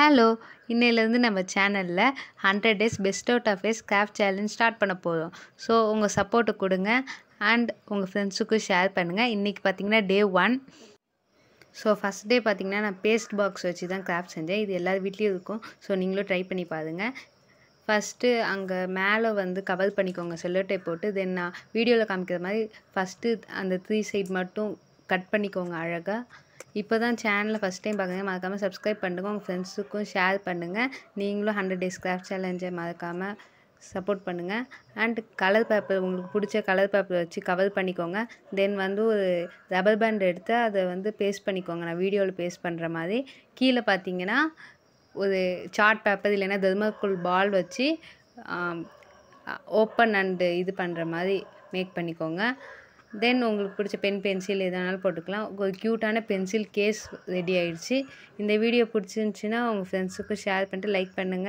hello இன்னையிலேருந்து நம்ம சேனலில் hundred days best out of face craft challenge start பண்ண போகிறோம் ஸோ உங்கள் சப்போர்ட்டு கொடுங்க அண்ட் உங்கள் ஃப்ரெண்ட்ஸுக்கும் ஷேர் பண்ணுங்கள் இன்றைக்கி பார்த்தீங்கன்னா day one so first day பார்த்திங்கன்னா நான் பேஸ்ட் பாக்ஸ் வச்சு தான் கிராஃப்ட் செஞ்சேன் இது எல்லார் வீட்லேயும் இருக்கும் ஸோ நீங்களும் ட்ரை பண்ணி பாருங்கள் ஃபஸ்ட்டு அங்கே மேலே வந்து கவர் பண்ணிக்கோங்க செல்லோட்டை போட்டு தென் நான் வீடியோவில் காமிக்கிற மாதிரி ஃபஸ்ட்டு அந்த த்ரீ சைட் மட்டும் கட் பண்ணிக்கோங்க அழகாக இப்போ தான் சேனலை ஃபஸ்ட் டைம் பார்க்குறீங்க மறக்காமல் சப்ஸ்கிரைப் பண்ணுங்கள் உங்கள் ஃப்ரெண்ட்ஸுக்கும் ஷேர் பண்ணுங்கள் நீங்களும் ஹண்ட்ரட் டேஸ் கிராஃப்ட் சேலஞ்சை மறக்காமல் சப்போர்ட் பண்ணுங்கள் அண்ட் கலர் பேப்பர் உங்களுக்கு பிடிச்ச கலர் பேப்பர் வச்சு கவர் பண்ணிக்கோங்க தென் வந்து ஒரு ரப்பர் பேண்ட் எடுத்து அதை வந்து பேஸ்ட் பண்ணிக்கோங்க நான் வீடியோவில் பேஸ்ட் பண்ணுற மாதிரி கீழே பார்த்தீங்கன்னா ஒரு சார்ட் பேப்பர் இல்லைன்னா தெர்மோக்குள் பால் வச்சு ஓப்பன் அண்டு இது பண்ணுற மாதிரி மேக் பண்ணிக்கோங்க தென் உங்களுக்கு பிடிச்ச பென் பென்சில் எதனாலும் போட்டுக்கலாம் ஒரு க்யூட்டான பென்சில் கேஸ் ரெடி ஆகிடுச்சி இந்த வீடியோ பிடிச்சிருந்துச்சின்னா உங்கள் ஃப்ரெண்ட்ஸுக்கும் ஷேர் பண்ணிட்டு லைக் பண்ணுங்கள்